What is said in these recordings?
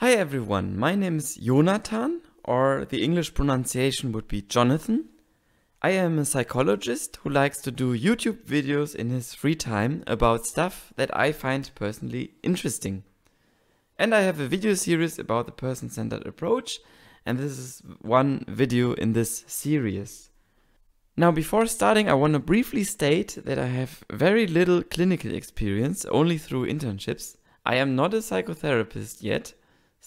Hi everyone, my name is Jonathan, or the English pronunciation would be Jonathan. I am a psychologist who likes to do YouTube videos in his free time about stuff that I find personally interesting. And I have a video series about the person-centered approach, and this is one video in this series. Now before starting I want to briefly state that I have very little clinical experience, only through internships. I am not a psychotherapist yet,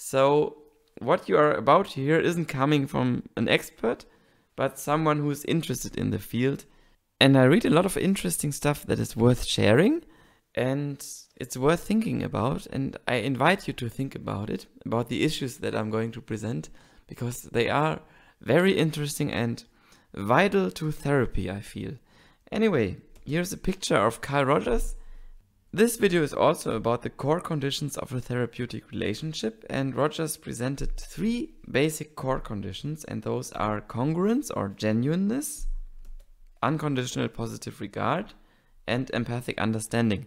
so what you are about to hear isn't coming from an expert, but someone who's interested in the field. And I read a lot of interesting stuff that is worth sharing and it's worth thinking about. And I invite you to think about it, about the issues that I'm going to present, because they are very interesting and vital to therapy, I feel. Anyway, here's a picture of Carl Rogers this video is also about the core conditions of a therapeutic relationship and Rogers presented three basic core conditions and those are congruence or genuineness, unconditional positive regard and empathic understanding.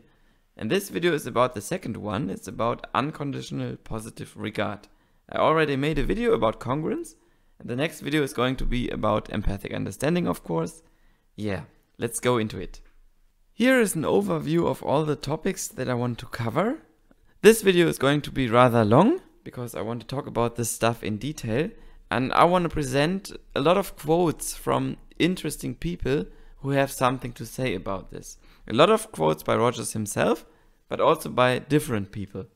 And this video is about the second one, it's about unconditional positive regard. I already made a video about congruence and the next video is going to be about empathic understanding of course. Yeah, let's go into it. Here is an overview of all the topics that I want to cover. This video is going to be rather long because I want to talk about this stuff in detail and I want to present a lot of quotes from interesting people who have something to say about this. A lot of quotes by Rogers himself but also by different people.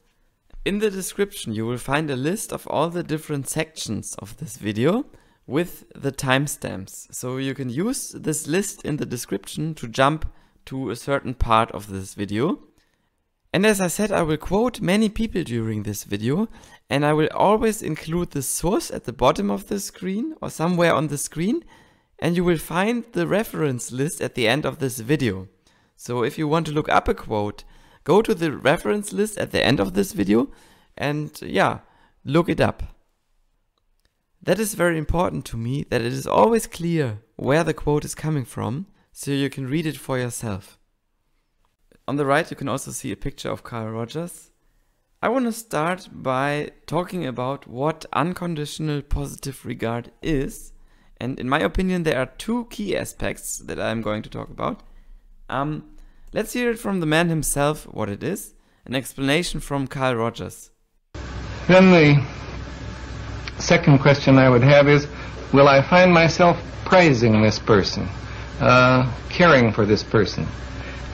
In the description you will find a list of all the different sections of this video with the timestamps. So you can use this list in the description to jump to a certain part of this video. And as I said, I will quote many people during this video and I will always include the source at the bottom of the screen or somewhere on the screen and you will find the reference list at the end of this video. So if you want to look up a quote, go to the reference list at the end of this video and yeah, look it up. That is very important to me that it is always clear where the quote is coming from so you can read it for yourself. On the right you can also see a picture of Carl Rogers. I want to start by talking about what unconditional positive regard is and in my opinion there are two key aspects that I'm going to talk about. Um, let's hear it from the man himself what it is, an explanation from Carl Rogers. Then the second question I would have is, will I find myself praising this person? uh, caring for this person.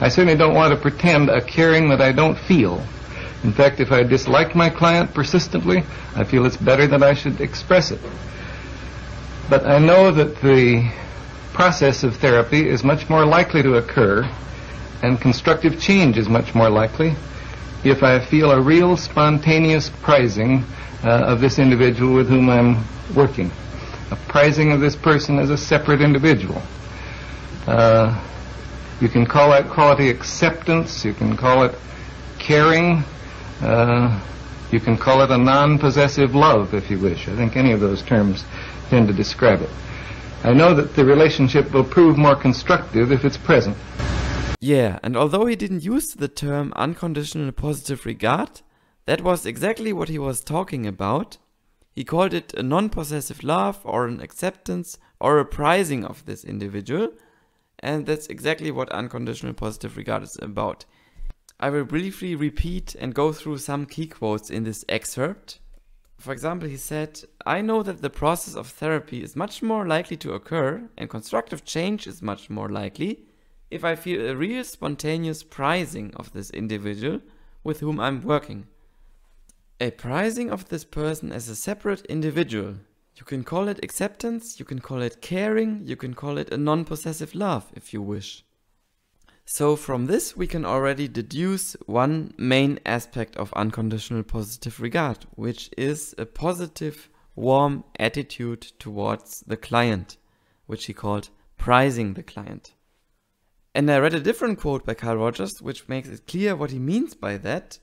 I certainly don't want to pretend a caring that I don't feel. In fact, if I dislike my client persistently, I feel it's better that I should express it. But I know that the process of therapy is much more likely to occur and constructive change is much more likely if I feel a real spontaneous prizing uh, of this individual with whom I'm working. A prizing of this person as a separate individual. Uh, you can call that quality acceptance. You can call it caring. Uh, you can call it a non possessive love if you wish. I think any of those terms tend to describe it. I know that the relationship will prove more constructive if it's present. Yeah, and although he didn't use the term unconditional positive regard, that was exactly what he was talking about. He called it a non possessive love or an acceptance or a prizing of this individual, and that's exactly what unconditional positive regard is about. I will briefly repeat and go through some key quotes in this excerpt. For example, he said, I know that the process of therapy is much more likely to occur and constructive change is much more likely if I feel a real spontaneous prizing of this individual with whom I'm working. A prizing of this person as a separate individual you can call it acceptance, you can call it caring, you can call it a non-possessive love if you wish. So from this we can already deduce one main aspect of unconditional positive regard, which is a positive, warm attitude towards the client, which he called prizing the client. And I read a different quote by Carl Rogers, which makes it clear what he means by that.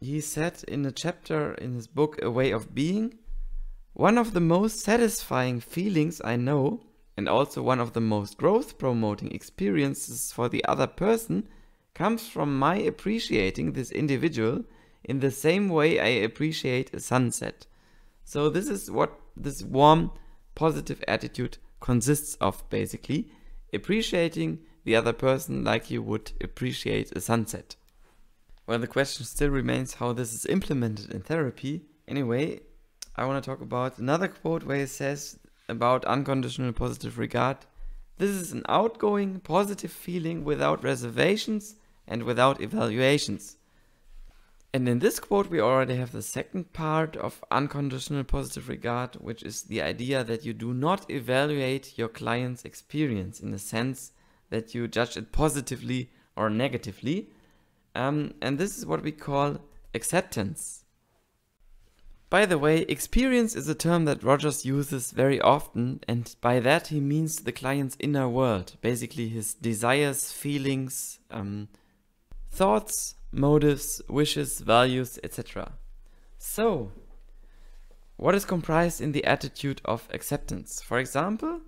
He said in a chapter in his book A Way of Being, one of the most satisfying feelings I know, and also one of the most growth promoting experiences for the other person, comes from my appreciating this individual in the same way I appreciate a sunset. So, this is what this warm, positive attitude consists of basically appreciating the other person like you would appreciate a sunset. Well, the question still remains how this is implemented in therapy. Anyway, I want to talk about another quote where he says about unconditional positive regard. This is an outgoing, positive feeling without reservations and without evaluations. And in this quote, we already have the second part of unconditional positive regard, which is the idea that you do not evaluate your client's experience in the sense that you judge it positively or negatively. Um, and this is what we call acceptance. By the way, experience is a term that Rogers uses very often, and by that he means the client's inner world, basically his desires, feelings, um, thoughts, motives, wishes, values, etc. So, what is comprised in the attitude of acceptance? For example,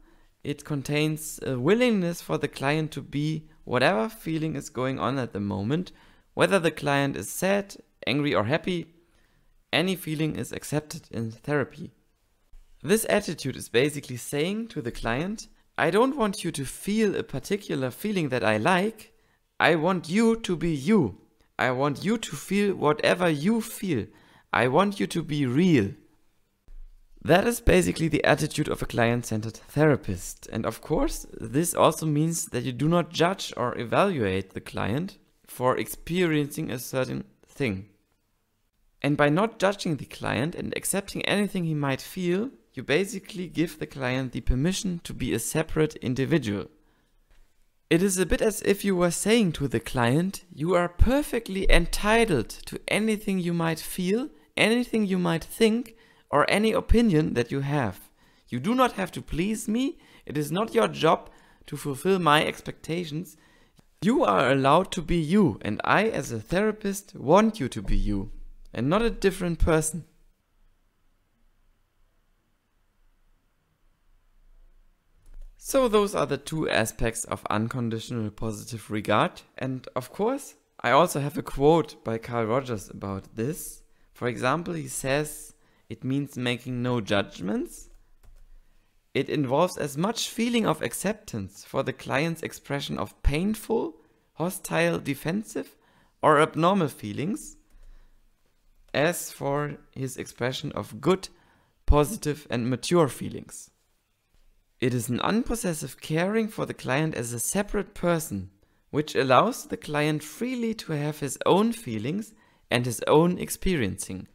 it contains a willingness for the client to be whatever feeling is going on at the moment, whether the client is sad, angry, or happy, any feeling is accepted in therapy. This attitude is basically saying to the client, I don't want you to feel a particular feeling that I like. I want you to be you. I want you to feel whatever you feel. I want you to be real. That is basically the attitude of a client-centered therapist. And of course, this also means that you do not judge or evaluate the client for experiencing a certain thing. And by not judging the client and accepting anything he might feel, you basically give the client the permission to be a separate individual. It is a bit as if you were saying to the client, you are perfectly entitled to anything you might feel, anything you might think, or any opinion that you have. You do not have to please me, it is not your job to fulfill my expectations. You are allowed to be you, and I, as a therapist, want you to be you and not a different person. So those are the two aspects of unconditional positive regard and of course I also have a quote by Carl Rogers about this. For example, he says it means making no judgments. It involves as much feeling of acceptance for the client's expression of painful, hostile, defensive or abnormal feelings as for his expression of good, positive, and mature feelings. It is an unpossessive caring for the client as a separate person, which allows the client freely to have his own feelings and his own experiencing.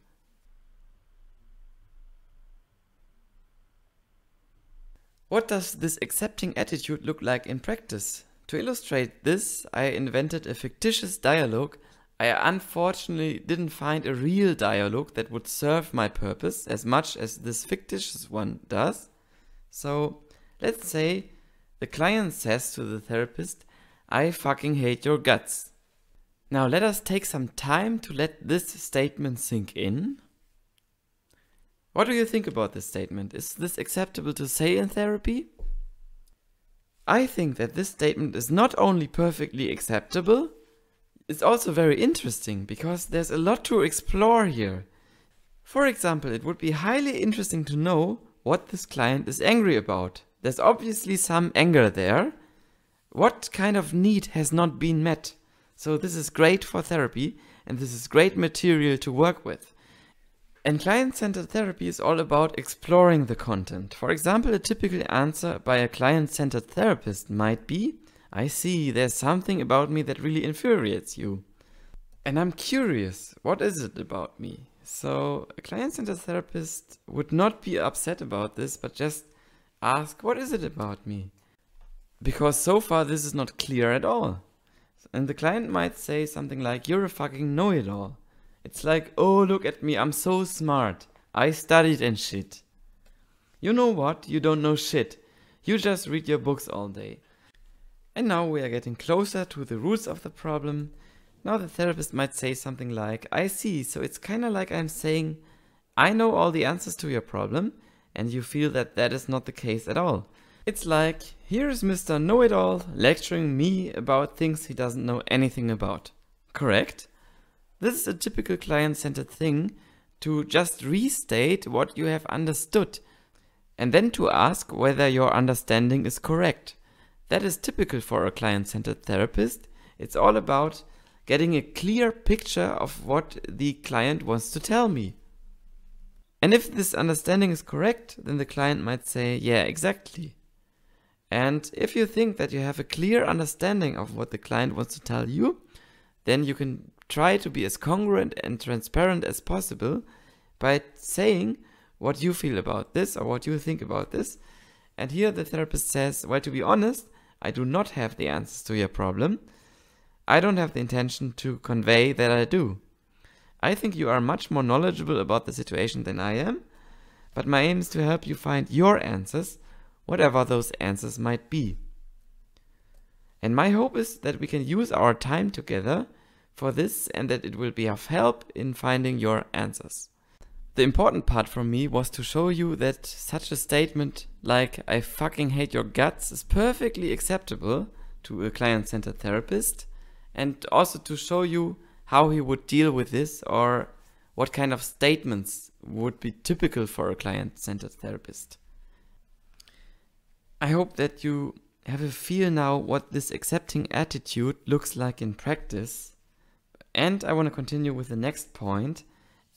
What does this accepting attitude look like in practice? To illustrate this, I invented a fictitious dialogue I unfortunately didn't find a real dialogue that would serve my purpose as much as this fictitious one does. So let's say the client says to the therapist, I fucking hate your guts. Now let us take some time to let this statement sink in. What do you think about this statement? Is this acceptable to say in therapy? I think that this statement is not only perfectly acceptable, it's also very interesting because there's a lot to explore here. For example, it would be highly interesting to know what this client is angry about. There's obviously some anger there. What kind of need has not been met? So this is great for therapy and this is great material to work with. And client-centered therapy is all about exploring the content. For example, a typical answer by a client-centered therapist might be, I see, there's something about me that really infuriates you. And I'm curious, what is it about me? So a client-centered therapist would not be upset about this, but just ask, what is it about me? Because so far this is not clear at all. And the client might say something like, you're a fucking know-it-all. It's like, oh, look at me, I'm so smart. I studied and shit. You know what? You don't know shit. You just read your books all day. And now we are getting closer to the roots of the problem. Now the therapist might say something like, I see, so it's kinda like I'm saying, I know all the answers to your problem, and you feel that that is not the case at all. It's like, here is Mr. Know-it-all lecturing me about things he doesn't know anything about. Correct? This is a typical client-centered thing, to just restate what you have understood, and then to ask whether your understanding is correct. That is typical for a client-centered therapist. It's all about getting a clear picture of what the client wants to tell me. And if this understanding is correct, then the client might say, yeah, exactly. And if you think that you have a clear understanding of what the client wants to tell you, then you can try to be as congruent and transparent as possible by saying what you feel about this or what you think about this. And here the therapist says, well, to be honest, I do not have the answers to your problem. I don't have the intention to convey that I do. I think you are much more knowledgeable about the situation than I am, but my aim is to help you find your answers, whatever those answers might be. And my hope is that we can use our time together for this and that it will be of help in finding your answers. The important part for me was to show you that such a statement like I fucking hate your guts is perfectly acceptable to a client-centered therapist and also to show you how he would deal with this or what kind of statements would be typical for a client-centered therapist. I hope that you have a feel now what this accepting attitude looks like in practice. And I want to continue with the next point,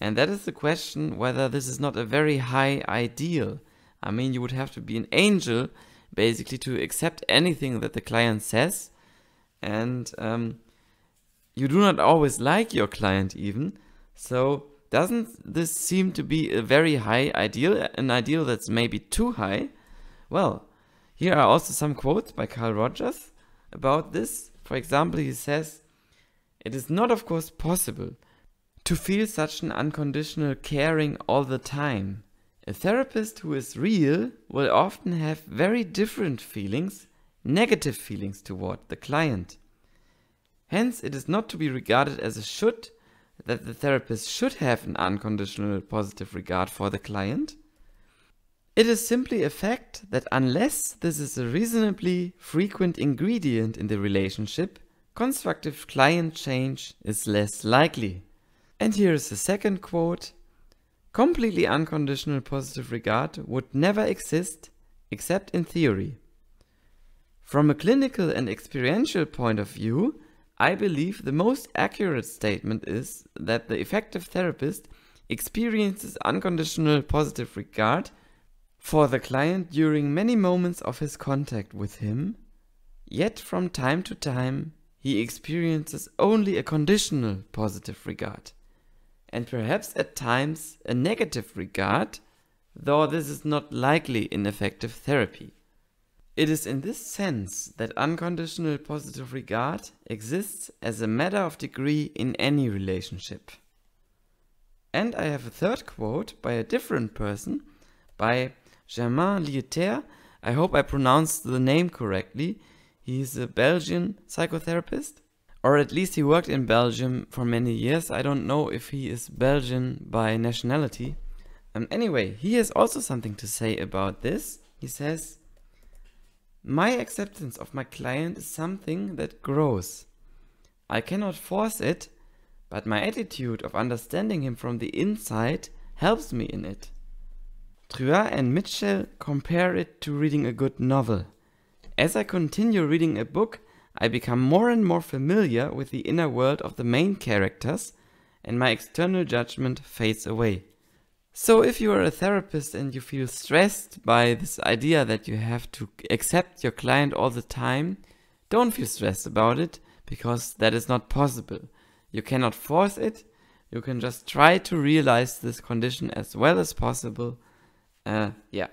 and that is the question whether this is not a very high ideal. I mean, you would have to be an angel basically to accept anything that the client says. And um, you do not always like your client even. So doesn't this seem to be a very high ideal, an ideal that's maybe too high? Well, here are also some quotes by Carl Rogers about this. For example, he says, It is not of course possible to feel such an unconditional caring all the time. A therapist who is real will often have very different feelings, negative feelings toward the client. Hence, it is not to be regarded as a should that the therapist should have an unconditional positive regard for the client. It is simply a fact that unless this is a reasonably frequent ingredient in the relationship, constructive client change is less likely. And here is the second quote Completely unconditional positive regard would never exist except in theory. From a clinical and experiential point of view, I believe the most accurate statement is that the effective therapist experiences unconditional positive regard for the client during many moments of his contact with him, yet from time to time he experiences only a conditional positive regard and perhaps at times a negative regard, though this is not likely in effective therapy. It is in this sense that unconditional positive regard exists as a matter of degree in any relationship. And I have a third quote by a different person, by Germain Lieter. I hope I pronounced the name correctly. He is a Belgian psychotherapist or at least he worked in Belgium for many years. I don't know if he is Belgian by nationality. Um, anyway, he has also something to say about this. He says, My acceptance of my client is something that grows. I cannot force it, but my attitude of understanding him from the inside helps me in it. Truat and Mitchell compare it to reading a good novel. As I continue reading a book, I become more and more familiar with the inner world of the main characters and my external judgment fades away. So if you are a therapist and you feel stressed by this idea that you have to accept your client all the time, don't feel stressed about it because that is not possible. You cannot force it. You can just try to realize this condition as well as possible. Uh, yeah.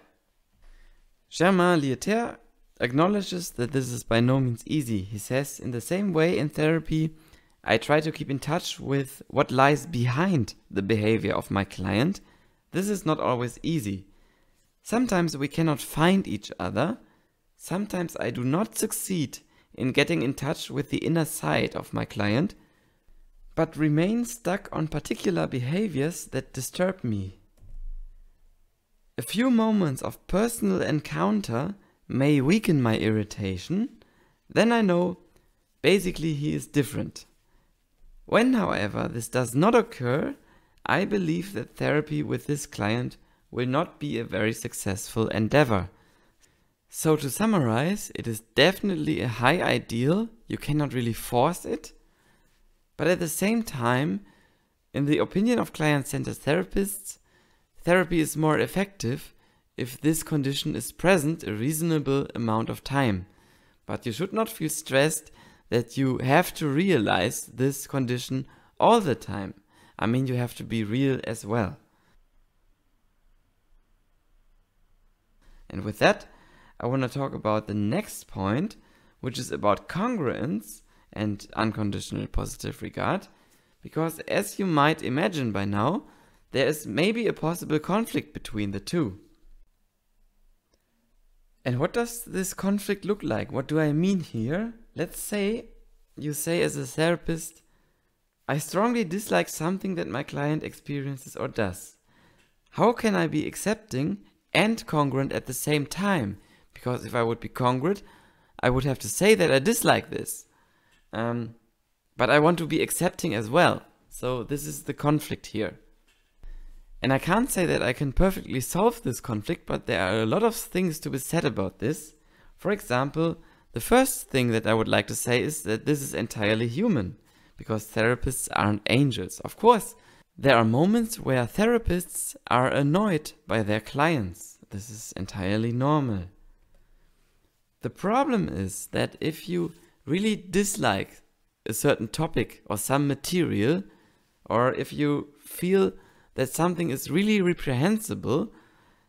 Germain Lieter acknowledges that this is by no means easy. He says, in the same way in therapy, I try to keep in touch with what lies behind the behavior of my client. This is not always easy. Sometimes we cannot find each other. Sometimes I do not succeed in getting in touch with the inner side of my client, but remain stuck on particular behaviors that disturb me. A few moments of personal encounter may weaken my irritation, then I know basically he is different. When, however, this does not occur, I believe that therapy with this client will not be a very successful endeavor. So to summarize, it is definitely a high ideal, you cannot really force it, but at the same time, in the opinion of client-centered therapists, therapy is more effective if this condition is present a reasonable amount of time. But you should not feel stressed that you have to realize this condition all the time. I mean, you have to be real as well. And with that, I want to talk about the next point, which is about congruence and unconditional positive regard. Because as you might imagine by now, there is maybe a possible conflict between the two. And what does this conflict look like? What do I mean here? Let's say you say as a therapist, I strongly dislike something that my client experiences or does. How can I be accepting and congruent at the same time? Because if I would be congruent, I would have to say that I dislike this. Um, but I want to be accepting as well. So this is the conflict here. And I can't say that I can perfectly solve this conflict, but there are a lot of things to be said about this. For example, the first thing that I would like to say is that this is entirely human, because therapists aren't angels. Of course, there are moments where therapists are annoyed by their clients. This is entirely normal. The problem is that if you really dislike a certain topic or some material, or if you feel that something is really reprehensible,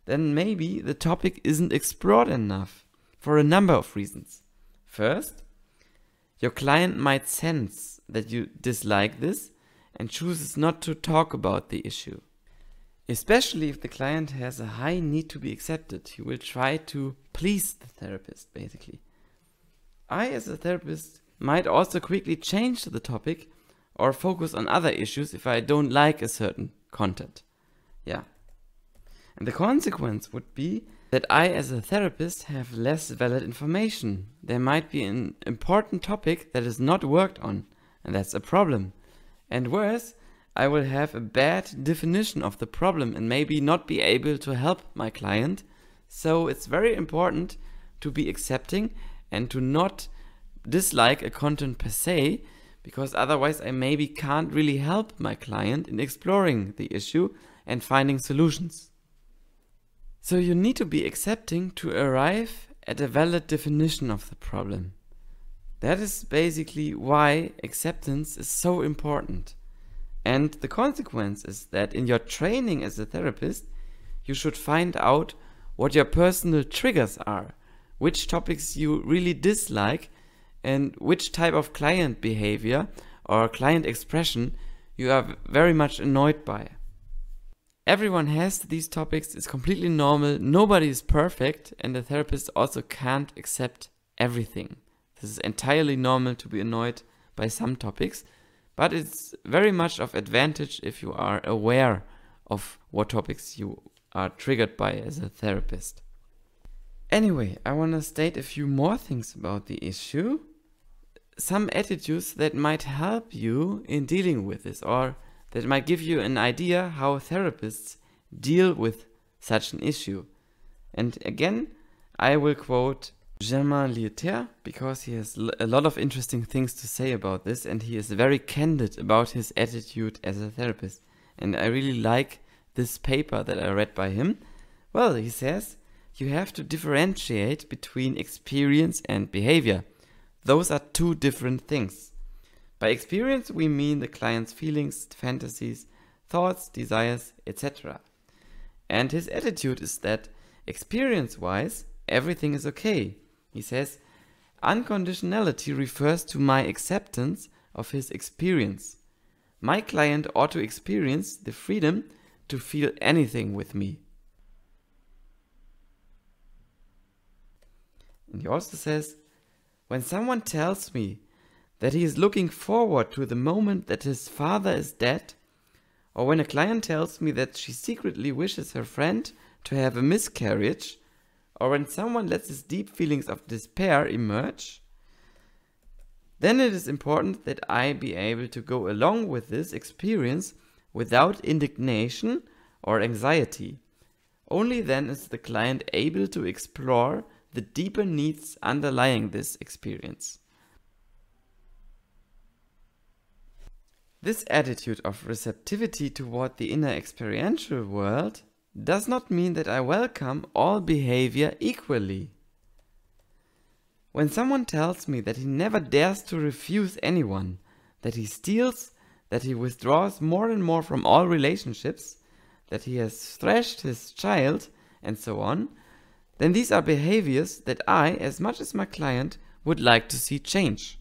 then maybe the topic isn't explored enough for a number of reasons. First, your client might sense that you dislike this and chooses not to talk about the issue. Especially if the client has a high need to be accepted, he will try to please the therapist, basically. I, as a therapist, might also quickly change the topic or focus on other issues if I don't like a certain content. Yeah. And the consequence would be that I, as a therapist, have less valid information. There might be an important topic that is not worked on, and that's a problem. And worse, I will have a bad definition of the problem and maybe not be able to help my client. So it's very important to be accepting and to not dislike a content per se, because otherwise I maybe can't really help my client in exploring the issue and finding solutions. So you need to be accepting to arrive at a valid definition of the problem. That is basically why acceptance is so important. And the consequence is that in your training as a therapist, you should find out what your personal triggers are, which topics you really dislike and which type of client behavior or client expression you are very much annoyed by. Everyone has these topics, it's completely normal, nobody is perfect, and the therapist also can't accept everything. This is entirely normal to be annoyed by some topics, but it's very much of advantage if you are aware of what topics you are triggered by as a therapist. Anyway, I want to state a few more things about the issue. Some attitudes that might help you in dealing with this or that might give you an idea how therapists deal with such an issue. And again, I will quote Germain Lieter because he has a lot of interesting things to say about this and he is very candid about his attitude as a therapist. And I really like this paper that I read by him. Well, he says, you have to differentiate between experience and behavior. Those are two different things. By experience, we mean the client's feelings, fantasies, thoughts, desires, etc. And his attitude is that, experience wise, everything is okay. He says, Unconditionality refers to my acceptance of his experience. My client ought to experience the freedom to feel anything with me. And he also says, When someone tells me that he is looking forward to the moment that his father is dead, or when a client tells me that she secretly wishes her friend to have a miscarriage, or when someone lets his deep feelings of despair emerge, then it is important that I be able to go along with this experience without indignation or anxiety. Only then is the client able to explore the deeper needs underlying this experience. This attitude of receptivity toward the inner experiential world does not mean that I welcome all behavior equally. When someone tells me that he never dares to refuse anyone, that he steals, that he withdraws more and more from all relationships, that he has thrashed his child, and so on, then these are behaviors that I, as much as my client, would like to see change.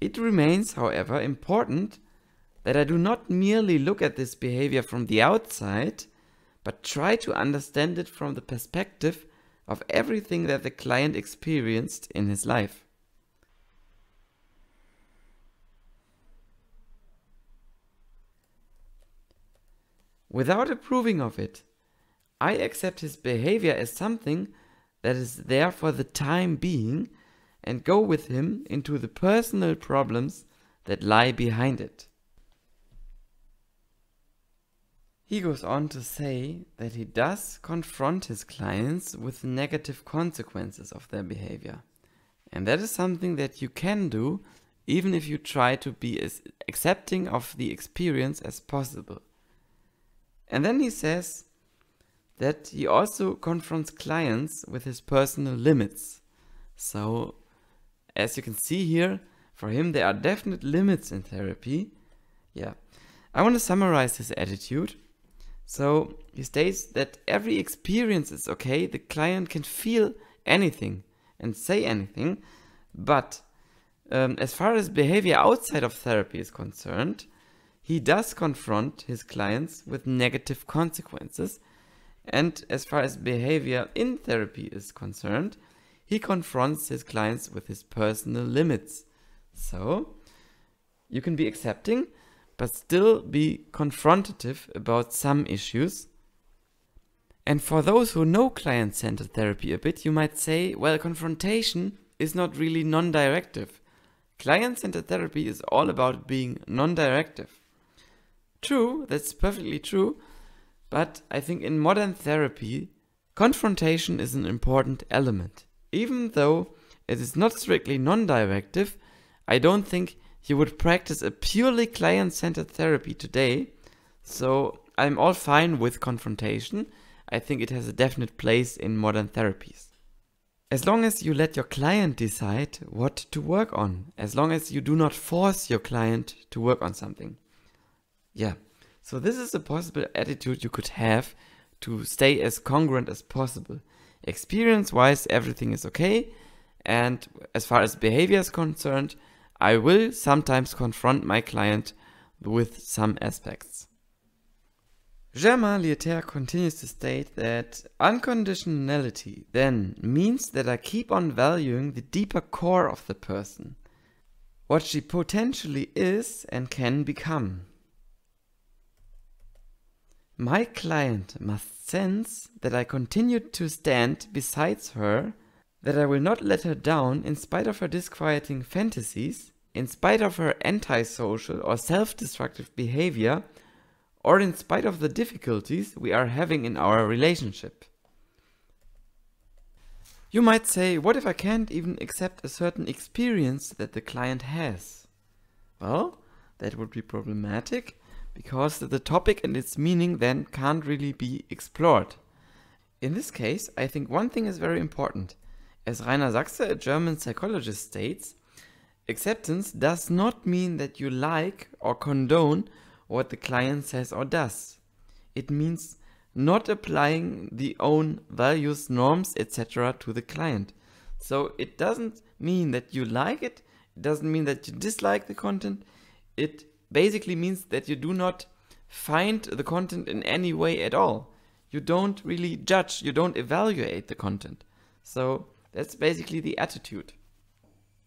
It remains, however, important that I do not merely look at this behavior from the outside, but try to understand it from the perspective of everything that the client experienced in his life. without approving of it. I accept his behavior as something that is there for the time being and go with him into the personal problems that lie behind it. He goes on to say that he does confront his clients with the negative consequences of their behavior. And that is something that you can do even if you try to be as accepting of the experience as possible. And then he says that he also confronts clients with his personal limits. So, as you can see here, for him there are definite limits in therapy. Yeah. I want to summarize his attitude. So, he states that every experience is okay, the client can feel anything and say anything, but um, as far as behavior outside of therapy is concerned, he does confront his clients with negative consequences. And as far as behavior in therapy is concerned, he confronts his clients with his personal limits. So, you can be accepting, but still be confrontative about some issues. And for those who know client centered therapy a bit, you might say, well, confrontation is not really non directive. Client centered therapy is all about being non directive. True, that's perfectly true. But I think in modern therapy, confrontation is an important element. Even though it is not strictly non directive, I don't think you would practice a purely client centered therapy today. So I'm all fine with confrontation. I think it has a definite place in modern therapies. As long as you let your client decide what to work on, as long as you do not force your client to work on something. Yeah. So this is a possible attitude you could have to stay as congruent as possible. Experience-wise, everything is okay. And as far as behavior is concerned, I will sometimes confront my client with some aspects. Germain Lietaire continues to state that unconditionality then means that I keep on valuing the deeper core of the person, what she potentially is and can become. My client must sense that I continue to stand besides her, that I will not let her down in spite of her disquieting fantasies, in spite of her antisocial or self-destructive behavior, or in spite of the difficulties we are having in our relationship. You might say, what if I can't even accept a certain experience that the client has? Well, that would be problematic because the topic and its meaning then can't really be explored. In this case, I think one thing is very important. As Rainer Sachse, a German psychologist, states, acceptance does not mean that you like or condone what the client says or does. It means not applying the own values, norms, etc. to the client. So it doesn't mean that you like it, it doesn't mean that you dislike the content, it basically means that you do not find the content in any way at all. You don't really judge, you don't evaluate the content. So that's basically the attitude.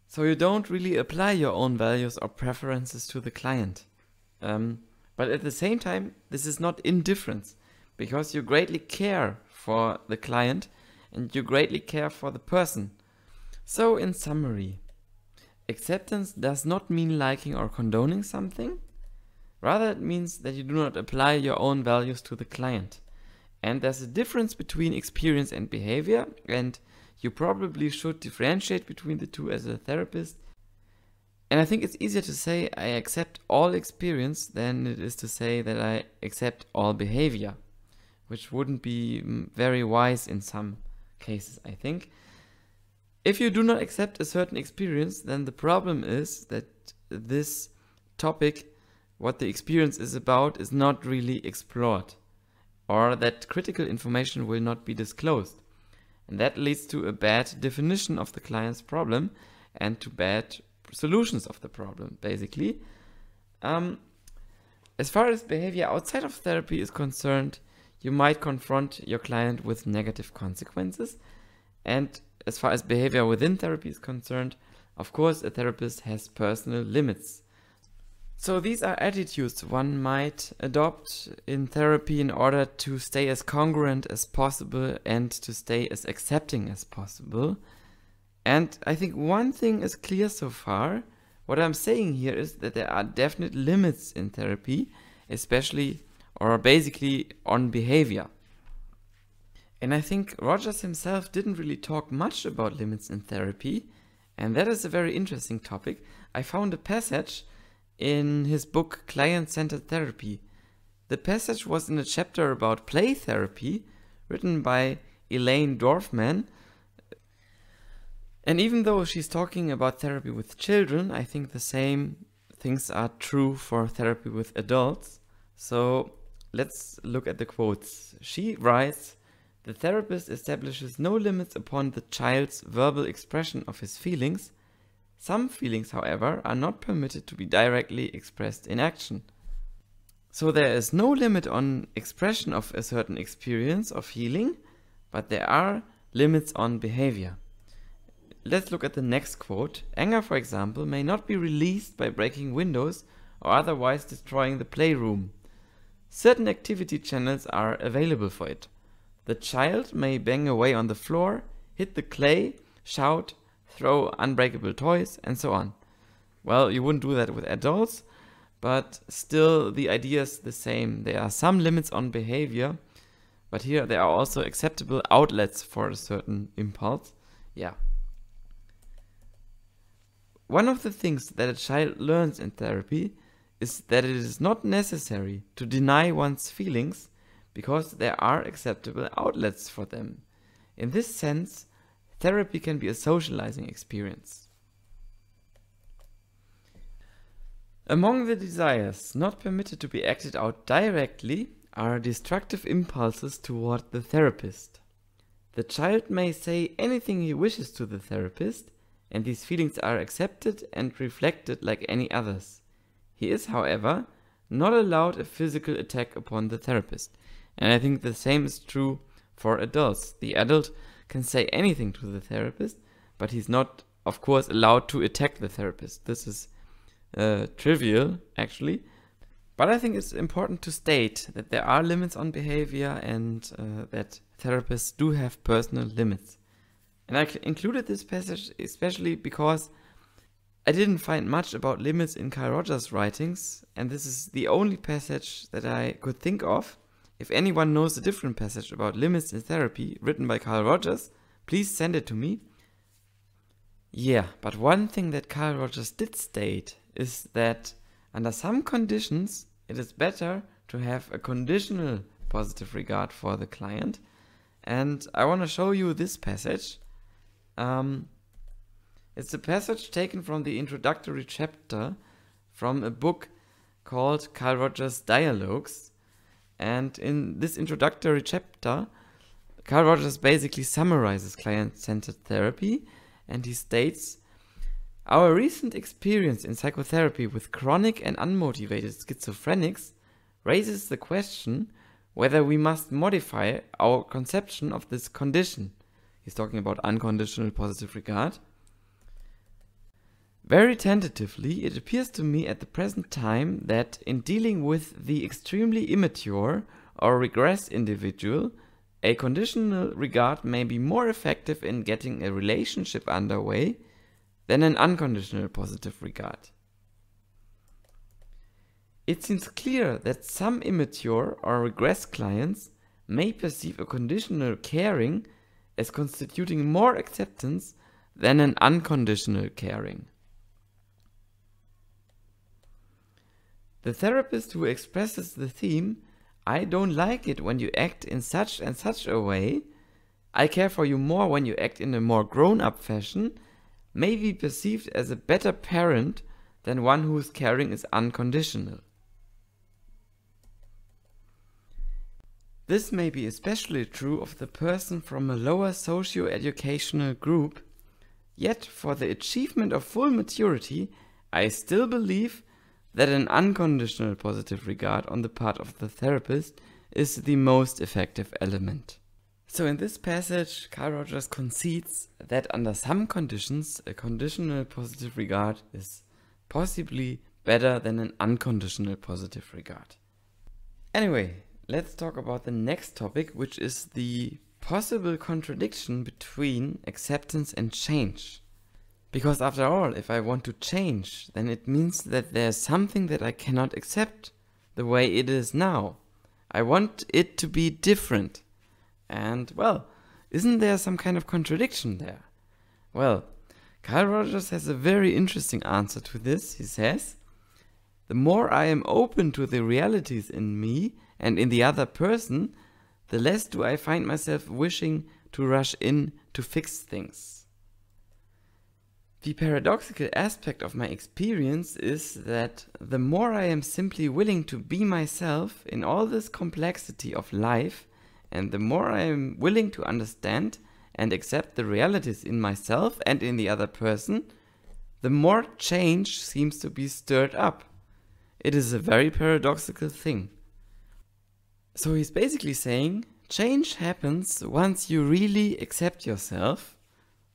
So you don't really apply your own values or preferences to the client. Um, but at the same time, this is not indifference because you greatly care for the client and you greatly care for the person. So in summary, Acceptance does not mean liking or condoning something. Rather, it means that you do not apply your own values to the client. And there's a difference between experience and behavior, and you probably should differentiate between the two as a therapist. And I think it's easier to say I accept all experience than it is to say that I accept all behavior, which wouldn't be mm, very wise in some cases, I think. If you do not accept a certain experience, then the problem is that this topic, what the experience is about, is not really explored, or that critical information will not be disclosed. And that leads to a bad definition of the client's problem and to bad solutions of the problem, basically. Um, as far as behavior outside of therapy is concerned, you might confront your client with negative consequences and as far as behavior within therapy is concerned, of course, a therapist has personal limits. So these are attitudes one might adopt in therapy in order to stay as congruent as possible and to stay as accepting as possible. And I think one thing is clear so far. What I'm saying here is that there are definite limits in therapy, especially or basically on behavior. And I think Rogers himself didn't really talk much about limits in therapy, and that is a very interesting topic. I found a passage in his book Client Centered Therapy. The passage was in a chapter about play therapy written by Elaine Dorfman. And even though she's talking about therapy with children, I think the same things are true for therapy with adults. So let's look at the quotes. She writes, the therapist establishes no limits upon the child's verbal expression of his feelings. Some feelings, however, are not permitted to be directly expressed in action. So there is no limit on expression of a certain experience of healing, but there are limits on behavior. Let's look at the next quote. Anger, for example, may not be released by breaking windows or otherwise destroying the playroom. Certain activity channels are available for it. The child may bang away on the floor, hit the clay, shout, throw unbreakable toys, and so on. Well, you wouldn't do that with adults, but still the idea is the same. There are some limits on behavior, but here there are also acceptable outlets for a certain impulse. Yeah. One of the things that a child learns in therapy is that it is not necessary to deny one's feelings because there are acceptable outlets for them. In this sense, therapy can be a socializing experience. Among the desires not permitted to be acted out directly are destructive impulses toward the therapist. The child may say anything he wishes to the therapist, and these feelings are accepted and reflected like any others. He is, however, not allowed a physical attack upon the therapist. And I think the same is true for adults. The adult can say anything to the therapist, but he's not, of course, allowed to attack the therapist. This is uh, trivial, actually. But I think it's important to state that there are limits on behavior and uh, that therapists do have personal limits. And I included this passage especially because I didn't find much about limits in Carl Rogers' writings, and this is the only passage that I could think of if anyone knows a different passage about limits in therapy written by Carl Rogers, please send it to me. Yeah, but one thing that Carl Rogers did state is that under some conditions it is better to have a conditional positive regard for the client. And I want to show you this passage. Um, it's a passage taken from the introductory chapter from a book called Carl Rogers Dialogues and in this introductory chapter, Carl Rogers basically summarizes client centered therapy and he states Our recent experience in psychotherapy with chronic and unmotivated schizophrenics raises the question whether we must modify our conception of this condition. He's talking about unconditional positive regard very tentatively, it appears to me at the present time that in dealing with the extremely immature or regress individual, a conditional regard may be more effective in getting a relationship underway than an unconditional positive regard. It seems clear that some immature or regress clients may perceive a conditional caring as constituting more acceptance than an unconditional caring. The therapist who expresses the theme, I don't like it when you act in such and such a way, I care for you more when you act in a more grown up fashion, may be perceived as a better parent than one whose caring is unconditional. This may be especially true of the person from a lower socio-educational group, yet for the achievement of full maturity, I still believe that an unconditional positive regard on the part of the therapist is the most effective element. So in this passage, Carl Rogers concedes that under some conditions, a conditional positive regard is possibly better than an unconditional positive regard. Anyway, let's talk about the next topic, which is the possible contradiction between acceptance and change. Because after all, if I want to change, then it means that there's something that I cannot accept the way it is now. I want it to be different. And, well, isn't there some kind of contradiction there? Well, Carl Rogers has a very interesting answer to this. He says, The more I am open to the realities in me and in the other person, the less do I find myself wishing to rush in to fix things. The paradoxical aspect of my experience is that the more I am simply willing to be myself in all this complexity of life, and the more I am willing to understand and accept the realities in myself and in the other person, the more change seems to be stirred up. It is a very paradoxical thing. So he's basically saying change happens once you really accept yourself.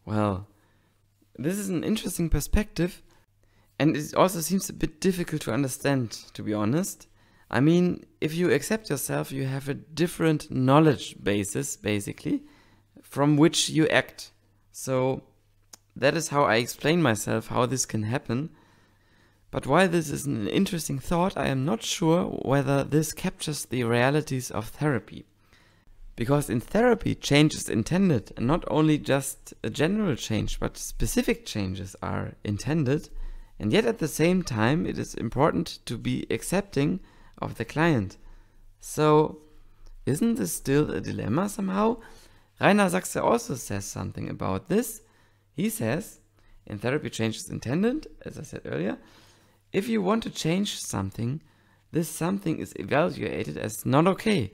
Well, this is an interesting perspective, and it also seems a bit difficult to understand, to be honest. I mean, if you accept yourself, you have a different knowledge basis, basically, from which you act. So that is how I explain myself how this can happen. But while this is an interesting thought, I am not sure whether this captures the realities of therapy. Because in therapy, change is intended, and not only just a general change, but specific changes are intended. And yet, at the same time, it is important to be accepting of the client. So, isn't this still a dilemma somehow? Rainer Sachse also says something about this. He says, in therapy, change is intended, as I said earlier. If you want to change something, this something is evaluated as not okay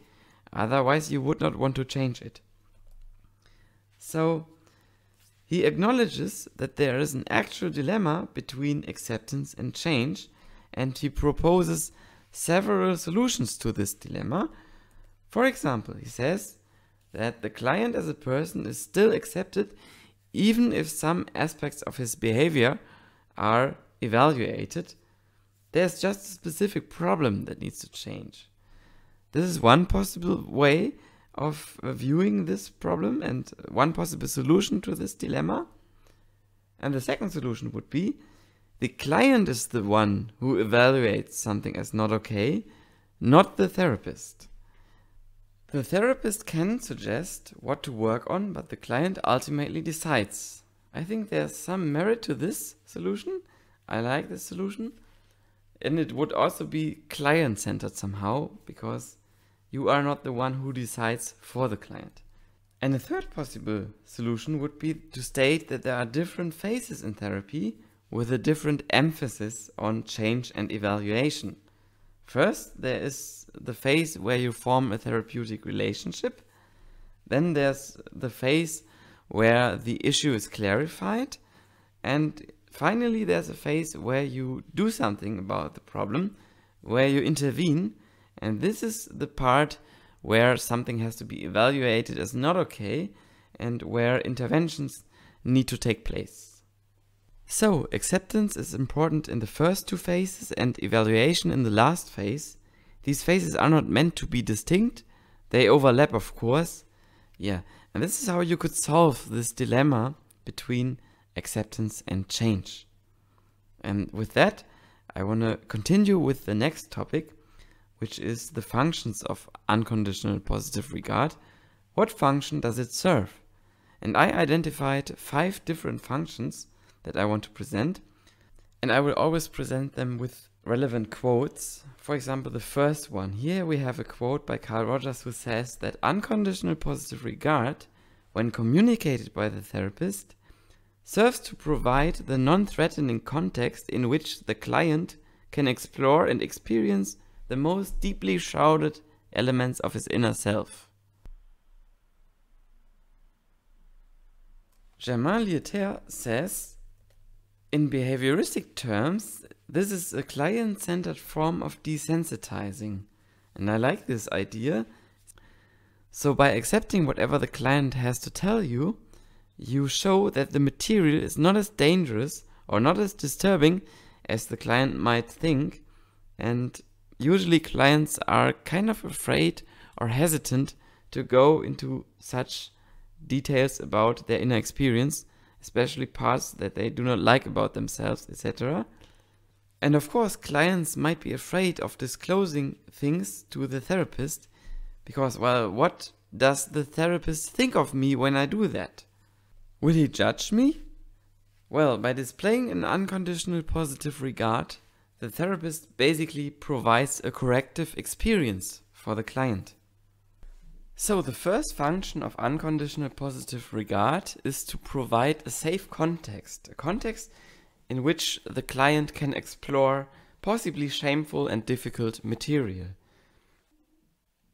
Otherwise you would not want to change it. So he acknowledges that there is an actual dilemma between acceptance and change and he proposes several solutions to this dilemma. For example, he says that the client as a person is still accepted even if some aspects of his behavior are evaluated. There's just a specific problem that needs to change. This is one possible way of uh, viewing this problem and one possible solution to this dilemma. And the second solution would be the client is the one who evaluates something as not okay, not the therapist. The therapist can suggest what to work on, but the client ultimately decides. I think there's some merit to this solution. I like this solution. And it would also be client centered somehow because you are not the one who decides for the client. And a third possible solution would be to state that there are different phases in therapy with a different emphasis on change and evaluation. First, there is the phase where you form a therapeutic relationship. Then there's the phase where the issue is clarified. And finally, there's a phase where you do something about the problem, where you intervene and this is the part where something has to be evaluated as not okay and where interventions need to take place. So acceptance is important in the first two phases and evaluation in the last phase. These phases are not meant to be distinct. They overlap, of course. Yeah, and this is how you could solve this dilemma between acceptance and change. And with that, I want to continue with the next topic, which is the functions of unconditional positive regard, what function does it serve? And I identified five different functions that I want to present, and I will always present them with relevant quotes. For example, the first one. Here we have a quote by Carl Rogers who says that unconditional positive regard, when communicated by the therapist, serves to provide the non-threatening context in which the client can explore and experience the most deeply shrouded elements of his inner self. Germain Yeter says, in behavioristic terms, this is a client-centered form of desensitizing. And I like this idea. So by accepting whatever the client has to tell you, you show that the material is not as dangerous or not as disturbing as the client might think and usually clients are kind of afraid or hesitant to go into such details about their inner experience, especially parts that they do not like about themselves, etc. And of course, clients might be afraid of disclosing things to the therapist because, well, what does the therapist think of me when I do that? Will he judge me? Well, by displaying an unconditional positive regard, the therapist basically provides a corrective experience for the client. So the first function of unconditional positive regard is to provide a safe context, a context in which the client can explore possibly shameful and difficult material.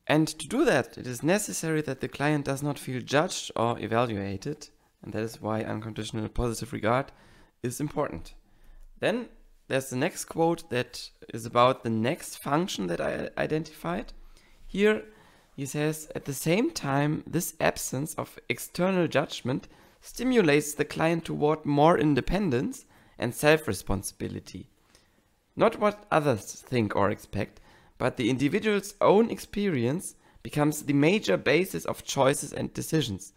And to do that, it is necessary that the client does not feel judged or evaluated, and that is why unconditional positive regard is important. Then there's the next quote that is about the next function that I identified. Here he says, at the same time, this absence of external judgment stimulates the client toward more independence and self-responsibility. Not what others think or expect, but the individual's own experience becomes the major basis of choices and decisions.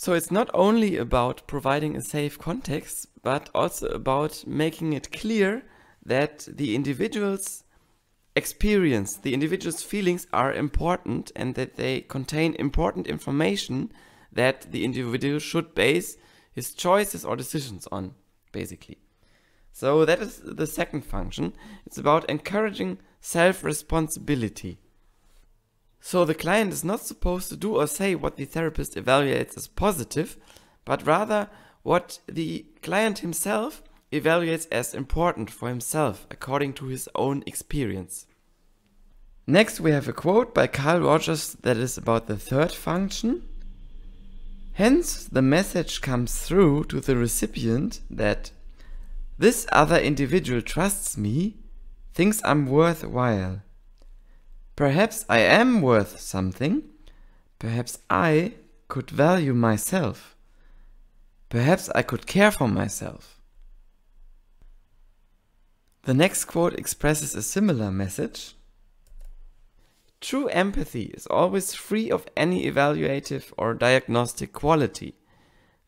So it's not only about providing a safe context, but also about making it clear that the individual's experience, the individual's feelings are important and that they contain important information that the individual should base his choices or decisions on, basically. So that is the second function. It's about encouraging self-responsibility. So the client is not supposed to do or say what the therapist evaluates as positive, but rather what the client himself evaluates as important for himself according to his own experience. Next we have a quote by Carl Rogers that is about the third function. Hence the message comes through to the recipient that this other individual trusts me, thinks I'm worthwhile, Perhaps I am worth something. Perhaps I could value myself. Perhaps I could care for myself. The next quote expresses a similar message. True empathy is always free of any evaluative or diagnostic quality.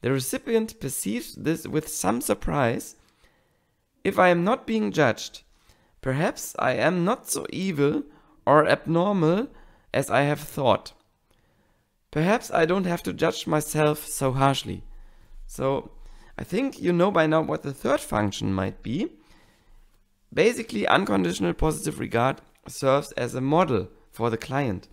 The recipient perceives this with some surprise. If I am not being judged, perhaps I am not so evil or abnormal as I have thought. Perhaps I don't have to judge myself so harshly. So I think you know by now what the third function might be. Basically, unconditional positive regard serves as a model for the client.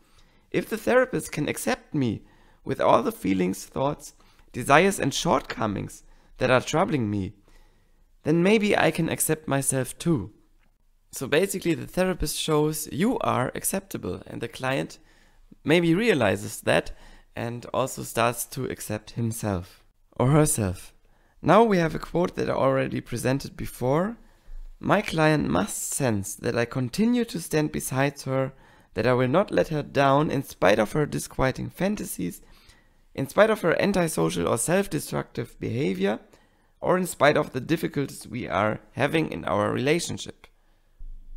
If the therapist can accept me with all the feelings, thoughts, desires and shortcomings that are troubling me, then maybe I can accept myself too. So basically the therapist shows you are acceptable and the client maybe realizes that and also starts to accept himself or herself. Now we have a quote that I already presented before. My client must sense that I continue to stand beside her, that I will not let her down in spite of her disquieting fantasies, in spite of her antisocial or self-destructive behavior, or in spite of the difficulties we are having in our relationship.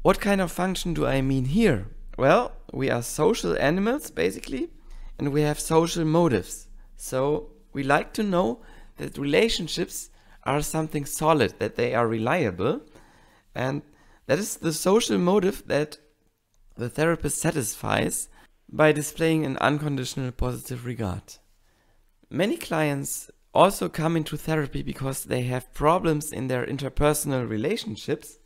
What kind of function do I mean here? Well, we are social animals basically, and we have social motives. So we like to know that relationships are something solid, that they are reliable. And that is the social motive that the therapist satisfies by displaying an unconditional positive regard. Many clients also come into therapy because they have problems in their interpersonal relationships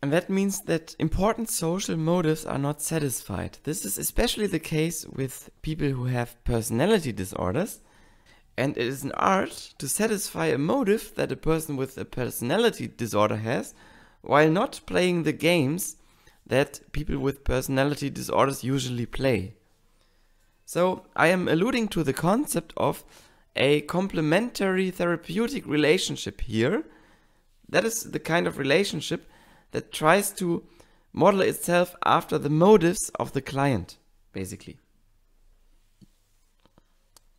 and that means that important social motives are not satisfied. This is especially the case with people who have personality disorders. And it is an art to satisfy a motive that a person with a personality disorder has while not playing the games that people with personality disorders usually play. So I am alluding to the concept of a complementary therapeutic relationship here. That is the kind of relationship that tries to model itself after the motives of the client, basically.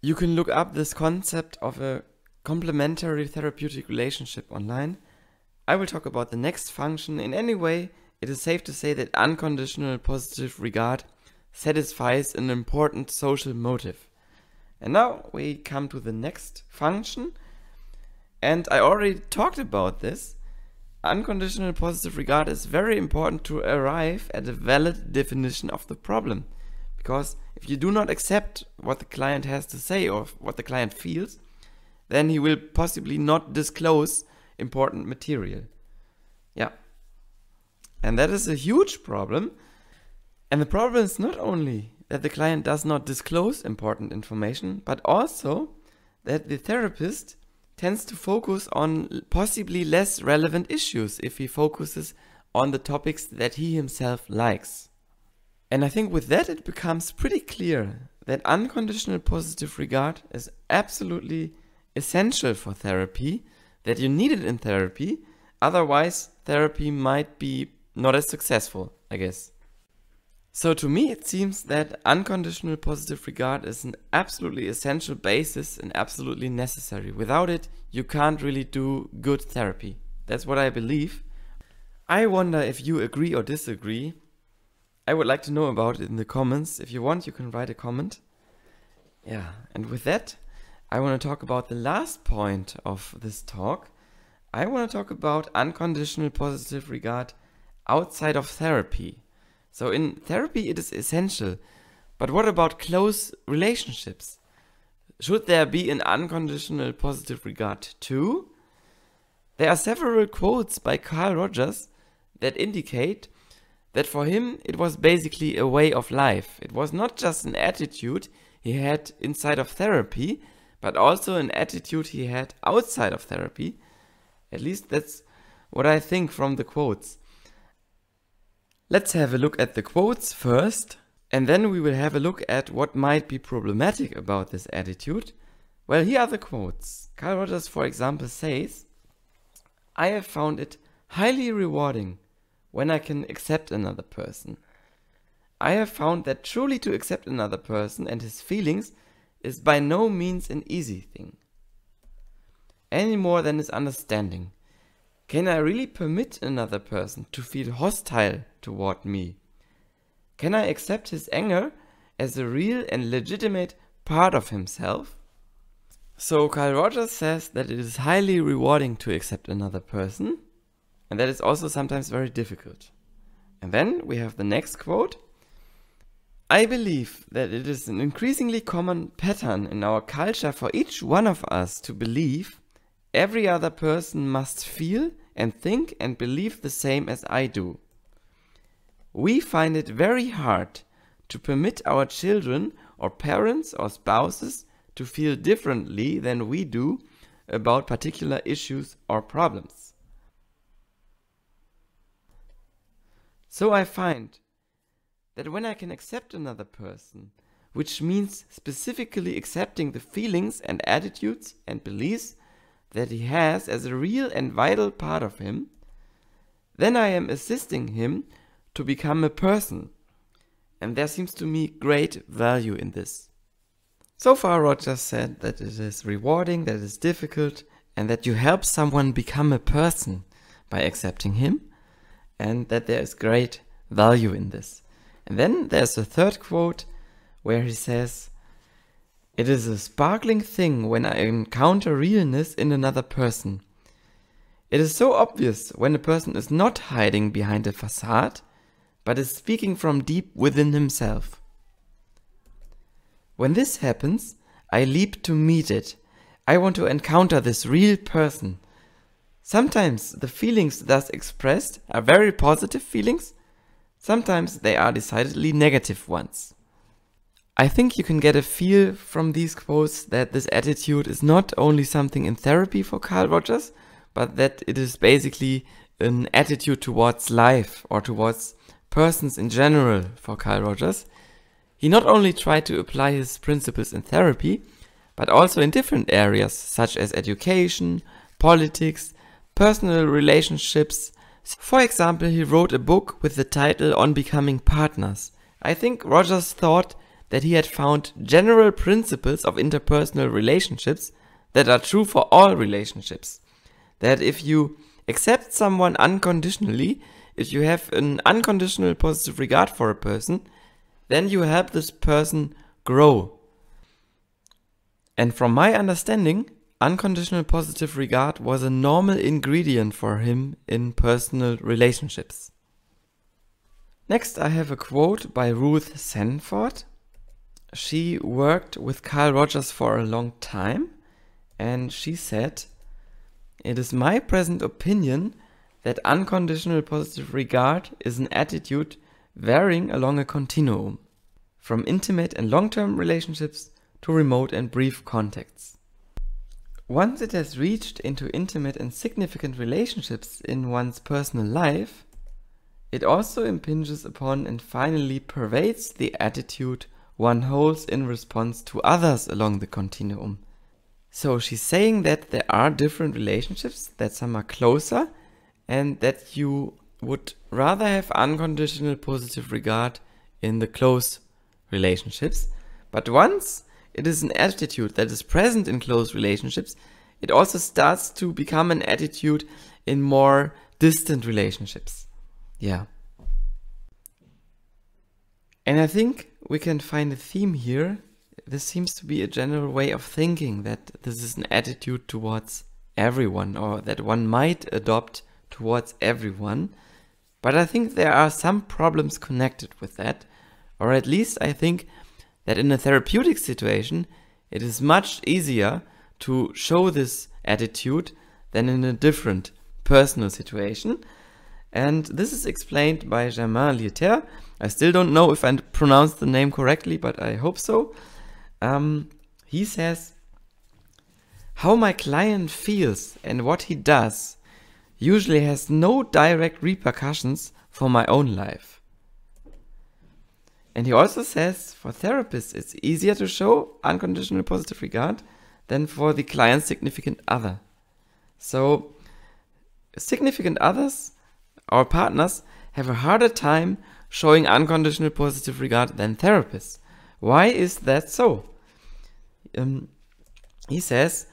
You can look up this concept of a complementary therapeutic relationship online. I will talk about the next function. In any way, it is safe to say that unconditional positive regard satisfies an important social motive. And now we come to the next function. And I already talked about this unconditional positive regard is very important to arrive at a valid definition of the problem. Because if you do not accept what the client has to say or what the client feels, then he will possibly not disclose important material. Yeah. And that is a huge problem. And the problem is not only that the client does not disclose important information, but also that the therapist tends to focus on possibly less relevant issues if he focuses on the topics that he himself likes. And I think with that it becomes pretty clear that unconditional positive regard is absolutely essential for therapy, that you need it in therapy, otherwise therapy might be not as successful, I guess. So to me it seems that unconditional positive regard is an absolutely essential basis and absolutely necessary. Without it, you can't really do good therapy. That's what I believe. I wonder if you agree or disagree. I would like to know about it in the comments. If you want, you can write a comment. Yeah, and with that, I want to talk about the last point of this talk. I want to talk about unconditional positive regard outside of therapy. So in therapy, it is essential. But what about close relationships? Should there be an unconditional positive regard too? There are several quotes by Carl Rogers that indicate that for him it was basically a way of life. It was not just an attitude he had inside of therapy, but also an attitude he had outside of therapy. At least that's what I think from the quotes. Let's have a look at the quotes first, and then we will have a look at what might be problematic about this attitude. Well, here are the quotes. Carl Rogers, for example, says, I have found it highly rewarding when I can accept another person. I have found that truly to accept another person and his feelings is by no means an easy thing, any more than is understanding can I really permit another person to feel hostile toward me? Can I accept his anger as a real and legitimate part of himself? So Carl Rogers says that it is highly rewarding to accept another person, and that is also sometimes very difficult. And then we have the next quote. I believe that it is an increasingly common pattern in our culture for each one of us to believe every other person must feel and think and believe the same as I do. We find it very hard to permit our children or parents or spouses to feel differently than we do about particular issues or problems. So I find that when I can accept another person, which means specifically accepting the feelings and attitudes and beliefs that he has as a real and vital part of him, then I am assisting him to become a person. And there seems to me great value in this. So far, Rogers said that it is rewarding, that it is difficult, and that you help someone become a person by accepting him, and that there is great value in this. And then there's a third quote where he says, it is a sparkling thing when I encounter realness in another person. It is so obvious when a person is not hiding behind a facade, but is speaking from deep within himself. When this happens, I leap to meet it. I want to encounter this real person. Sometimes the feelings thus expressed are very positive feelings, sometimes they are decidedly negative ones. I think you can get a feel from these quotes that this attitude is not only something in therapy for Carl Rogers, but that it is basically an attitude towards life or towards persons in general for Carl Rogers. He not only tried to apply his principles in therapy, but also in different areas such as education, politics, personal relationships. For example, he wrote a book with the title On Becoming Partners. I think Rogers thought that he had found general principles of interpersonal relationships that are true for all relationships. That if you accept someone unconditionally, if you have an unconditional positive regard for a person, then you help this person grow. And from my understanding, unconditional positive regard was a normal ingredient for him in personal relationships. Next, I have a quote by Ruth Sanford she worked with Carl Rogers for a long time, and she said, It is my present opinion that unconditional positive regard is an attitude varying along a continuum, from intimate and long term relationships to remote and brief contacts. Once it has reached into intimate and significant relationships in one's personal life, it also impinges upon and finally pervades the attitude one holds in response to others along the continuum. So she's saying that there are different relationships, that some are closer, and that you would rather have unconditional positive regard in the close relationships. But once it is an attitude that is present in close relationships, it also starts to become an attitude in more distant relationships. Yeah. And I think we can find a theme here. This seems to be a general way of thinking that this is an attitude towards everyone or that one might adopt towards everyone. But I think there are some problems connected with that, or at least I think that in a therapeutic situation, it is much easier to show this attitude than in a different personal situation. And this is explained by Germain Lieter, I still don't know if I pronounced the name correctly, but I hope so. Um, he says, How my client feels and what he does usually has no direct repercussions for my own life. And he also says, For therapists, it's easier to show unconditional positive regard than for the client's significant other. So, significant others, our partners, have a harder time showing unconditional positive regard than therapists. Why is that so? Um, he says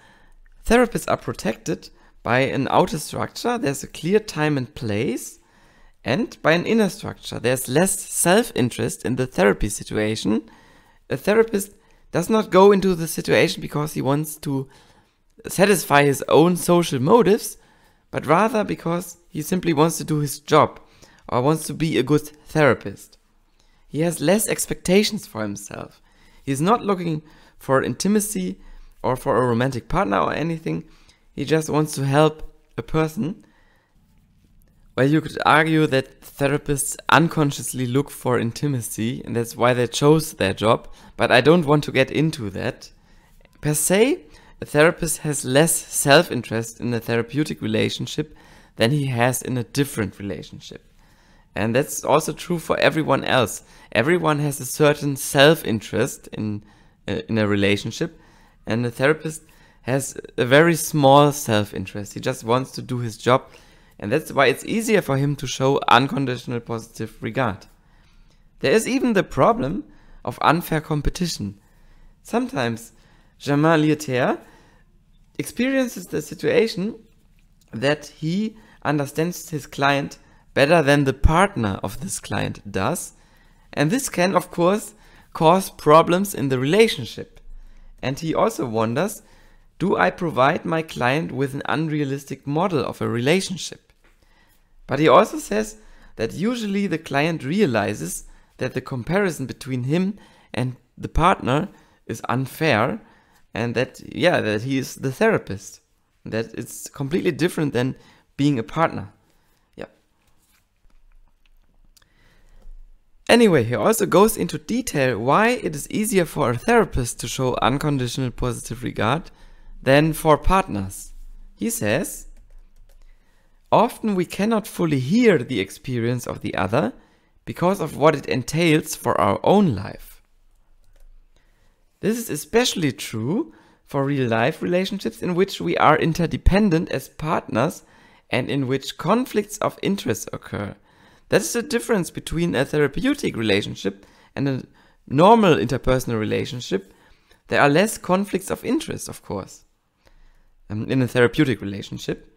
therapists are protected by an outer structure, there's a clear time and place, and by an inner structure. There's less self interest in the therapy situation. A therapist does not go into the situation because he wants to satisfy his own social motives, but rather because he simply wants to do his job or wants to be a good therapist. He has less expectations for himself. He is not looking for intimacy or for a romantic partner or anything. He just wants to help a person. Well, you could argue that therapists unconsciously look for intimacy and that's why they chose their job, but I don't want to get into that. Per se, a therapist has less self interest in a therapeutic relationship than he has in a different relationship. And that's also true for everyone else. Everyone has a certain self-interest in, uh, in a relationship and the therapist has a very small self-interest. He just wants to do his job and that's why it's easier for him to show unconditional positive regard. There is even the problem of unfair competition. Sometimes Jamal Lietier experiences the situation that he understands his client better than the partner of this client does. And this can, of course, cause problems in the relationship. And he also wonders, do I provide my client with an unrealistic model of a relationship? But he also says that usually the client realizes that the comparison between him and the partner is unfair and that, yeah, that he is the therapist. That it's completely different than being a partner. Anyway, he also goes into detail why it is easier for a therapist to show unconditional positive regard than for partners. He says, Often we cannot fully hear the experience of the other because of what it entails for our own life. This is especially true for real life relationships in which we are interdependent as partners and in which conflicts of interest occur that is the difference between a therapeutic relationship and a normal interpersonal relationship. There are less conflicts of interest, of course, um, in a therapeutic relationship.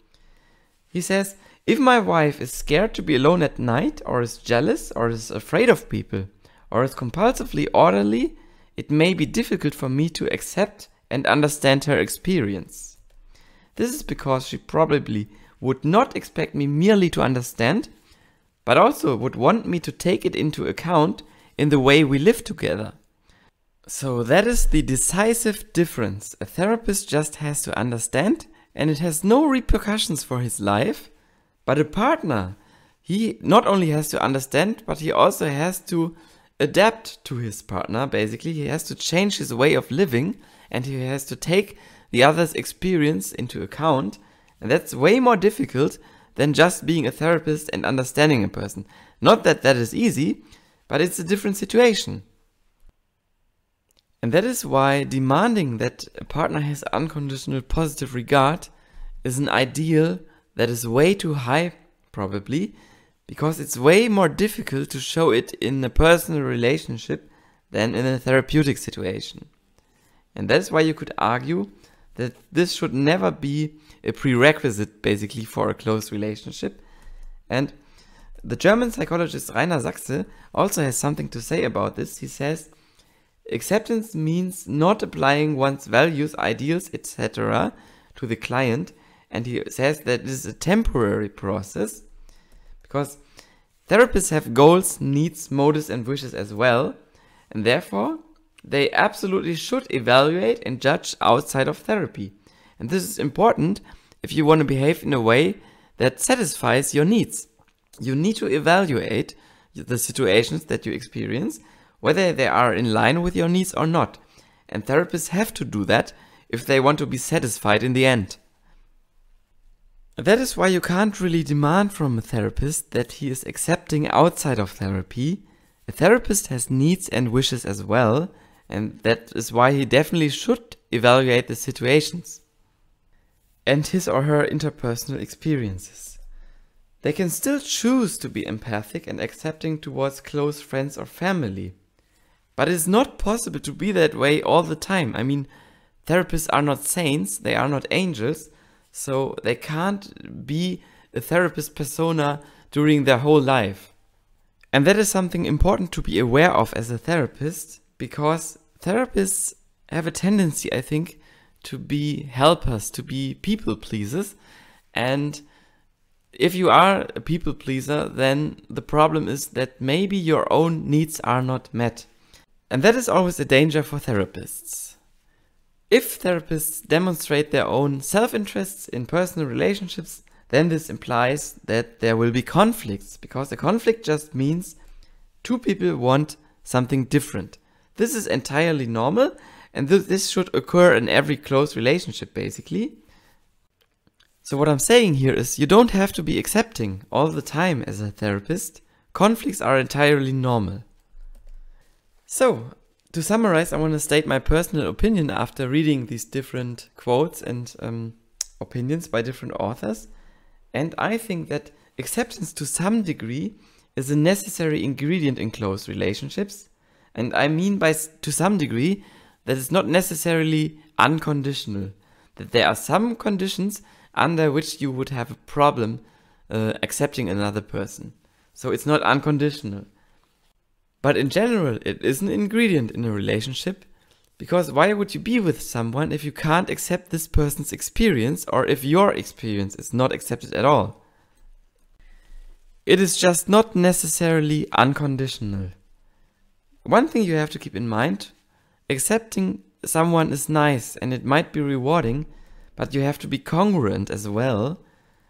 He says, if my wife is scared to be alone at night, or is jealous, or is afraid of people, or is compulsively orderly, it may be difficult for me to accept and understand her experience. This is because she probably would not expect me merely to understand, but also would want me to take it into account in the way we live together. So that is the decisive difference. A therapist just has to understand and it has no repercussions for his life. But a partner, he not only has to understand, but he also has to adapt to his partner, basically. He has to change his way of living and he has to take the other's experience into account. And that's way more difficult than just being a therapist and understanding a person. Not that that is easy, but it's a different situation. And that is why demanding that a partner has unconditional positive regard is an ideal that is way too high, probably, because it's way more difficult to show it in a personal relationship than in a therapeutic situation. And that's why you could argue that this should never be a prerequisite basically for a close relationship. And the German psychologist Rainer Sachse also has something to say about this. He says, acceptance means not applying one's values, ideals, etc. to the client. And he says that this is a temporary process because therapists have goals, needs, motives, and wishes as well. And therefore, they absolutely should evaluate and judge outside of therapy. And this is important if you want to behave in a way that satisfies your needs. You need to evaluate the situations that you experience, whether they are in line with your needs or not. And therapists have to do that if they want to be satisfied in the end. That is why you can't really demand from a therapist that he is accepting outside of therapy. A therapist has needs and wishes as well, and that is why he definitely should evaluate the situations and his or her interpersonal experiences. They can still choose to be empathic and accepting towards close friends or family. But it is not possible to be that way all the time. I mean, therapists are not saints, they are not angels, so they can't be a therapist persona during their whole life. And that is something important to be aware of as a therapist because therapists have a tendency, I think, to be helpers, to be people pleasers. And if you are a people pleaser, then the problem is that maybe your own needs are not met. And that is always a danger for therapists. If therapists demonstrate their own self interests in personal relationships, then this implies that there will be conflicts, because a conflict just means two people want something different. This is entirely normal and th this should occur in every close relationship basically. So what I'm saying here is you don't have to be accepting all the time as a therapist. Conflicts are entirely normal. So, to summarize, I want to state my personal opinion after reading these different quotes and um, opinions by different authors. And I think that acceptance to some degree is a necessary ingredient in close relationships and I mean by, to some degree, that it's not necessarily unconditional, that there are some conditions under which you would have a problem uh, accepting another person. So it's not unconditional. But in general, it is an ingredient in a relationship, because why would you be with someone if you can't accept this person's experience or if your experience is not accepted at all? It is just not necessarily unconditional. One thing you have to keep in mind, accepting someone is nice and it might be rewarding, but you have to be congruent as well.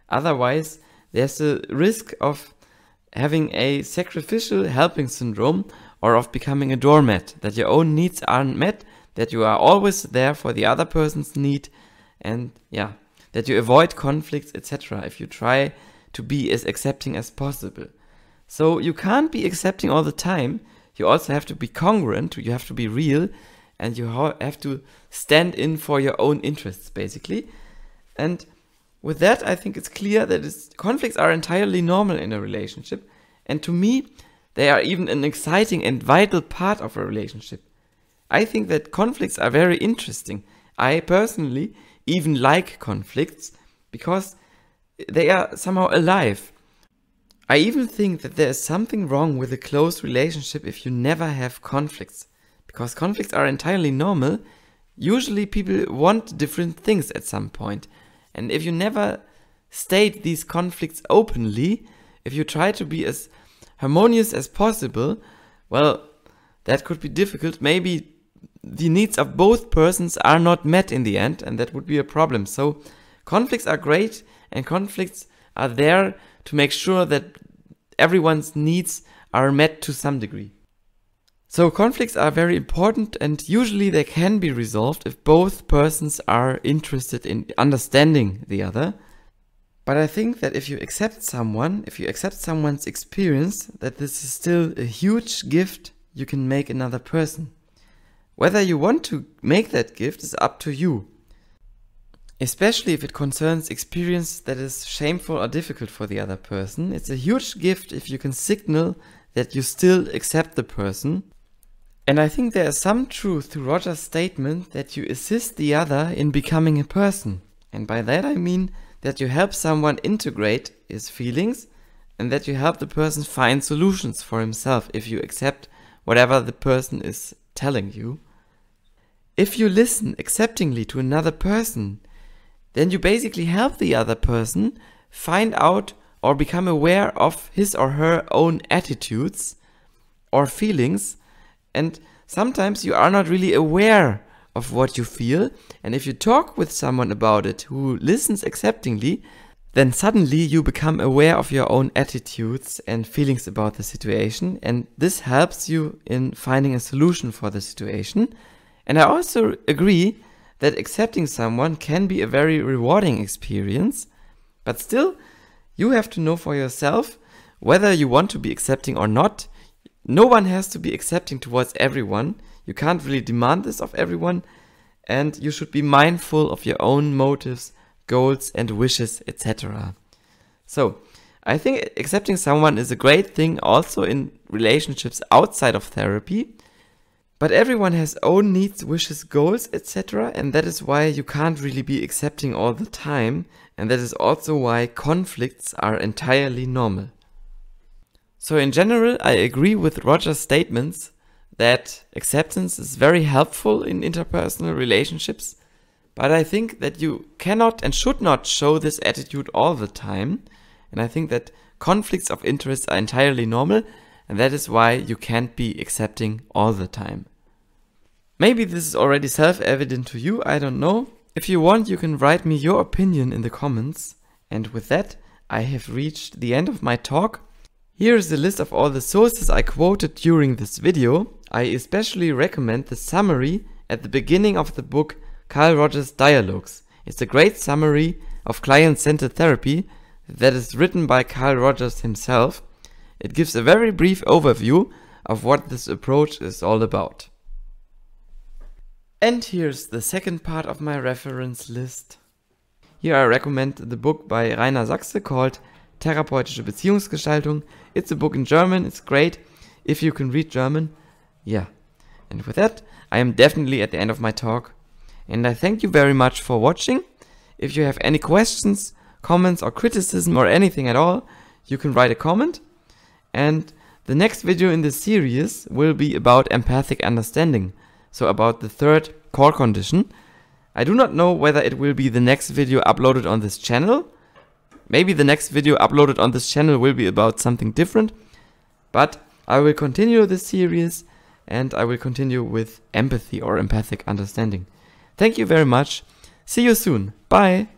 Otherwise, there's a risk of having a sacrificial helping syndrome or of becoming a doormat, that your own needs aren't met, that you are always there for the other person's need, and yeah, that you avoid conflicts, etc. if you try to be as accepting as possible. So you can't be accepting all the time, you also have to be congruent, you have to be real, and you have to stand in for your own interests, basically. And with that, I think it's clear that conflicts are entirely normal in a relationship, and to me, they are even an exciting and vital part of a relationship. I think that conflicts are very interesting. I personally even like conflicts because they are somehow alive. I even think that there is something wrong with a close relationship if you never have conflicts. Because conflicts are entirely normal, usually people want different things at some point. And if you never state these conflicts openly, if you try to be as harmonious as possible, well, that could be difficult. Maybe the needs of both persons are not met in the end, and that would be a problem. So, conflicts are great, and conflicts are there to make sure that everyone's needs are met to some degree. So conflicts are very important and usually they can be resolved if both persons are interested in understanding the other. But I think that if you accept someone, if you accept someone's experience, that this is still a huge gift you can make another person. Whether you want to make that gift is up to you especially if it concerns experience that is shameful or difficult for the other person. It's a huge gift if you can signal that you still accept the person. And I think there is some truth to Roger's statement that you assist the other in becoming a person. And by that I mean that you help someone integrate his feelings and that you help the person find solutions for himself if you accept whatever the person is telling you. If you listen acceptingly to another person, then you basically help the other person find out or become aware of his or her own attitudes or feelings. And sometimes you are not really aware of what you feel. And if you talk with someone about it who listens acceptingly, then suddenly you become aware of your own attitudes and feelings about the situation. And this helps you in finding a solution for the situation. And I also agree that accepting someone can be a very rewarding experience, but still, you have to know for yourself whether you want to be accepting or not. No one has to be accepting towards everyone. You can't really demand this of everyone, and you should be mindful of your own motives, goals, and wishes, etc. So, I think accepting someone is a great thing also in relationships outside of therapy but everyone has own needs, wishes, goals, etc. And that is why you can't really be accepting all the time. And that is also why conflicts are entirely normal. So in general, I agree with Roger's statements that acceptance is very helpful in interpersonal relationships. But I think that you cannot and should not show this attitude all the time. And I think that conflicts of interest are entirely normal. And that is why you can't be accepting all the time. Maybe this is already self-evident to you, I don't know. If you want, you can write me your opinion in the comments. And with that, I have reached the end of my talk. Here is a list of all the sources I quoted during this video. I especially recommend the summary at the beginning of the book Carl Rogers Dialogues. It's a great summary of client-centered therapy that is written by Carl Rogers himself. It gives a very brief overview of what this approach is all about. And here's the second part of my reference list. Here I recommend the book by Rainer Sachse called Therapeutische Beziehungsgestaltung. It's a book in German, it's great if you can read German. Yeah. And with that, I am definitely at the end of my talk. And I thank you very much for watching. If you have any questions, comments or criticism or anything at all, you can write a comment. And the next video in this series will be about empathic understanding so about the third core condition. I do not know whether it will be the next video uploaded on this channel. Maybe the next video uploaded on this channel will be about something different, but I will continue this series and I will continue with empathy or empathic understanding. Thank you very much. See you soon. Bye.